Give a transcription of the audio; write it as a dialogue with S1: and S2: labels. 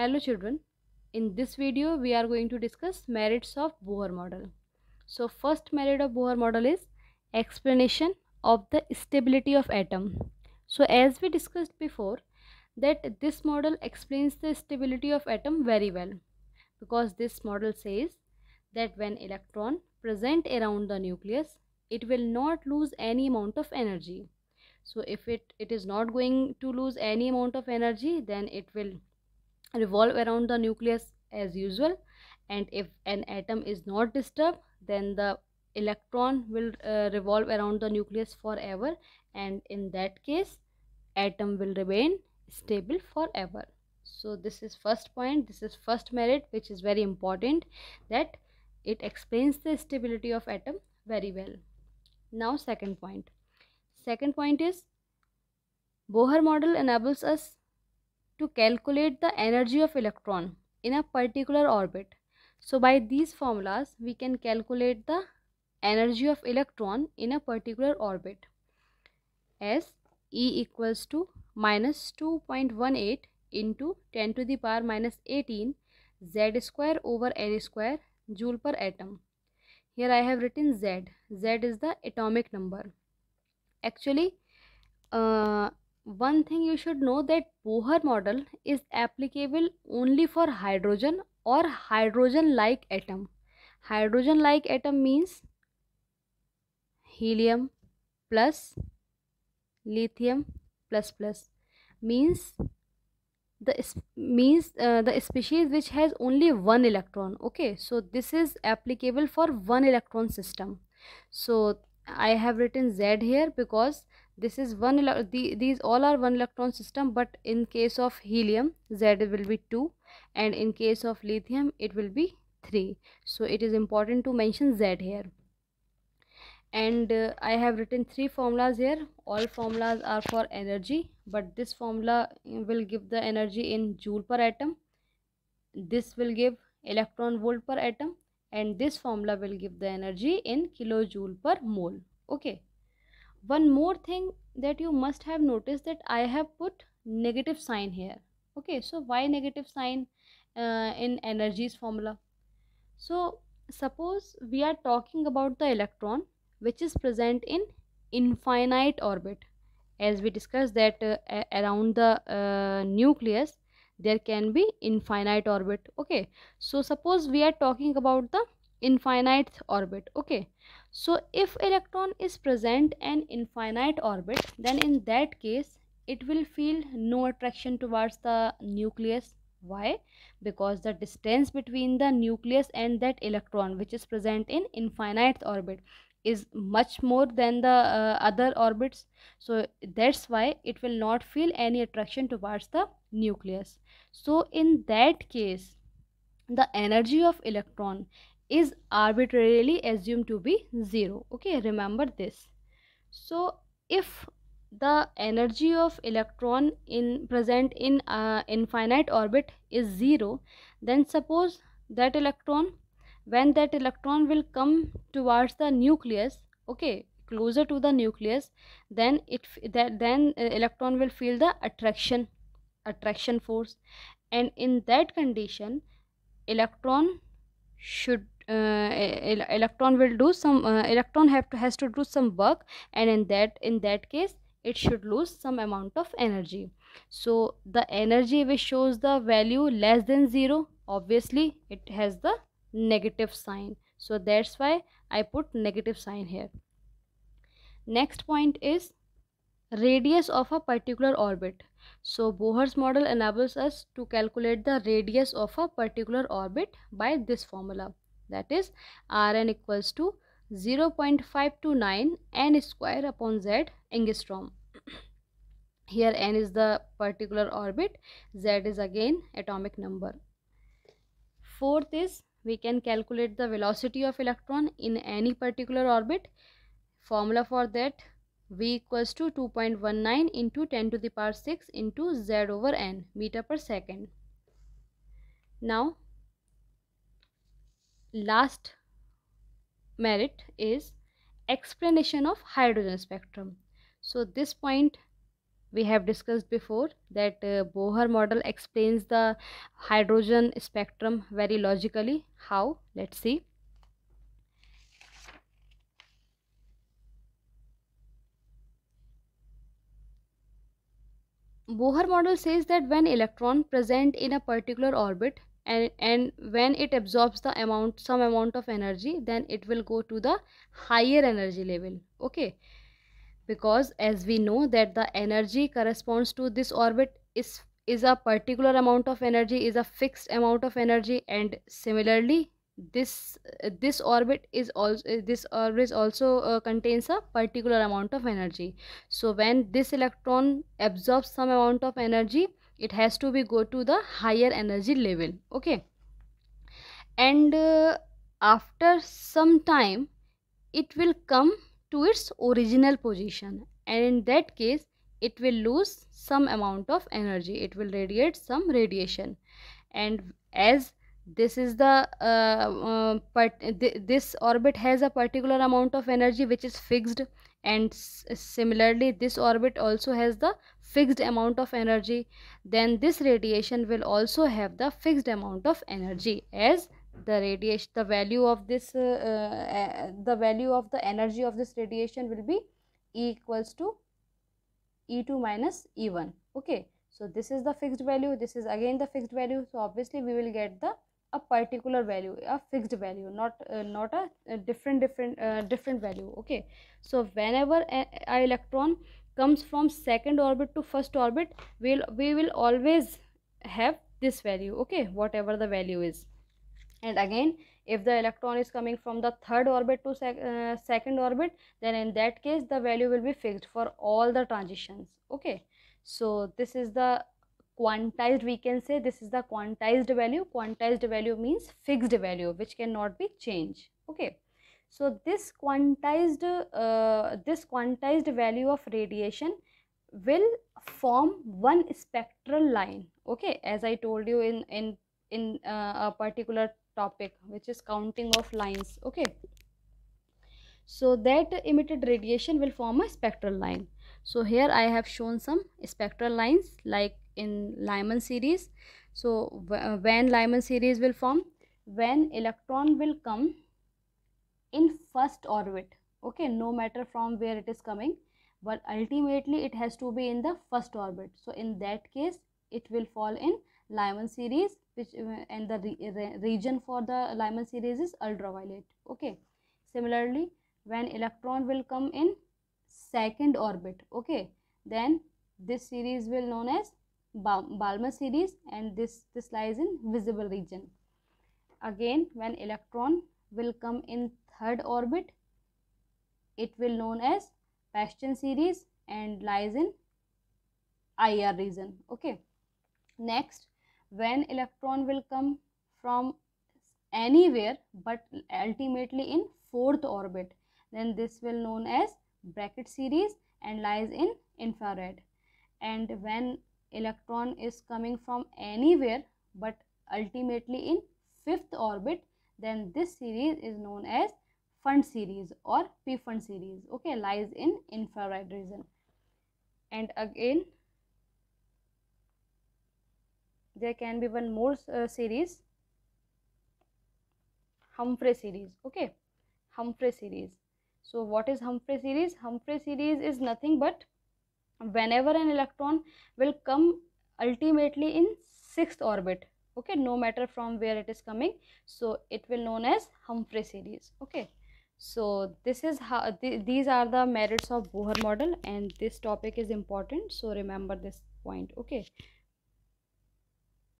S1: Hello children, in this video we are going to discuss merits of Bohr model. So first merit of Bohr model is explanation of the stability of atom. So as we discussed before that this model explains the stability of atom very well because this model says that when electron present around the nucleus it will not lose any amount of energy. So if it, it is not going to lose any amount of energy then it will revolve around the nucleus as usual and if an atom is not disturbed then the electron will uh, revolve around the nucleus forever and in that case atom will remain stable forever so this is first point this is first merit which is very important that it explains the stability of atom very well now second point second point is bohr model enables us to calculate the energy of electron in a particular orbit. So by these formulas we can calculate the energy of electron in a particular orbit as E equals to minus 2.18 into 10 to the power minus 18 Z square over N square joule per atom. Here I have written Z. Z is the atomic number. Actually, uh, one thing you should know that Bohr model is applicable only for hydrogen or hydrogen like atom. Hydrogen like atom means helium plus lithium plus plus means the means uh, the species which has only one electron okay so this is applicable for one electron system so i have written z here because this is one the, these all are one electron system but in case of helium z will be 2 and in case of lithium it will be 3 so it is important to mention z here and uh, i have written three formulas here all formulas are for energy but this formula uh, will give the energy in joule per atom this will give electron volt per atom and this formula will give the energy in kilojoule per mole okay one more thing that you must have noticed that I have put negative sign here okay so why negative sign uh, in energies formula so suppose we are talking about the electron which is present in infinite orbit as we discussed that uh, around the uh, nucleus there can be infinite orbit okay so suppose we are talking about the infinite orbit okay so if electron is present in infinite orbit then in that case it will feel no attraction towards the nucleus. Why? Because the distance between the nucleus and that electron which is present in infinite orbit is much more than the uh, other orbits so that's why it will not feel any attraction towards the nucleus so in that case the energy of electron is arbitrarily assumed to be 0 okay remember this so if the energy of electron in present in uh, infinite orbit is 0 then suppose that electron when that electron will come towards the nucleus okay closer to the nucleus then it that then uh, electron will feel the attraction attraction force and in that condition electron should uh, electron will do some uh, electron have to has to do some work and in that in that case it should lose some amount of energy so the energy which shows the value less than zero obviously it has the negative sign so that's why i put negative sign here next point is radius of a particular orbit so bohr's model enables us to calculate the radius of a particular orbit by this formula that is Rn equals to 0.529 n square upon z angstrom. Here n is the particular orbit, z is again atomic number. Fourth is we can calculate the velocity of electron in any particular orbit. Formula for that v equals to 2.19 into 10 to the power 6 into z over n meter per second. Now last merit is explanation of hydrogen spectrum. So this point we have discussed before that uh, Bohr model explains the hydrogen spectrum very logically. How? Let's see. Bohr model says that when electron present in a particular orbit and and when it absorbs the amount some amount of energy then it will go to the higher energy level okay because as we know that the energy corresponds to this orbit is is a particular amount of energy is a fixed amount of energy and similarly this uh, this orbit is also uh, this orbit also uh, contains a particular amount of energy so when this electron absorbs some amount of energy it has to be go to the higher energy level okay and uh, after some time it will come to its original position and in that case it will lose some amount of energy it will radiate some radiation and as this is the uh, uh part th this orbit has a particular amount of energy which is fixed and similarly this orbit also has the fixed amount of energy then this radiation will also have the fixed amount of energy as the radiation the value of this uh, uh, the value of the energy of this radiation will be e equals to e2 minus e1 okay so this is the fixed value this is again the fixed value so obviously we will get the a particular value a fixed value not uh, not a, a, different different uh, different value okay so whenever a, a, electron comes from second orbit to first orbit we'll we will always have this value okay whatever the value is and again if the electron is coming from the third orbit to sec uh, second orbit then in that case the value will be fixed for all the transitions okay so this is the quantized we can say this is the quantized value quantized value means fixed value which cannot be changed okay so this quantized uh, this quantized value of radiation will form one spectral line okay as i told you in in in uh, a particular topic which is counting of lines okay so that emitted radiation will form a spectral line so here i have shown some spectral lines like in Lyman series. So uh, when Lyman series will form? When electron will come in first orbit. Okay, no matter from where it is coming, but ultimately it has to be in the first orbit. So in that case, it will fall in Lyman series, which uh, and the re region for the Lyman series is ultraviolet. Okay. Similarly, when electron will come in second orbit, okay, then this series will known as Balmer series and this, this lies in visible region. Again, when electron will come in third orbit, it will known as Paschen series and lies in IR region. Okay. Next, when electron will come from anywhere but ultimately in fourth orbit, then this will known as bracket series and lies in infrared. And when electron is coming from anywhere but ultimately in fifth orbit then this series is known as fund series or p fund series okay lies in infrared region and again there can be one more uh, series humphrey series okay humphrey series so what is humphrey series humphrey series is nothing but whenever an electron will come ultimately in sixth orbit okay no matter from where it is coming so it will known as humphrey series okay so this is how th these are the merits of bohr model and this topic is important so remember this point okay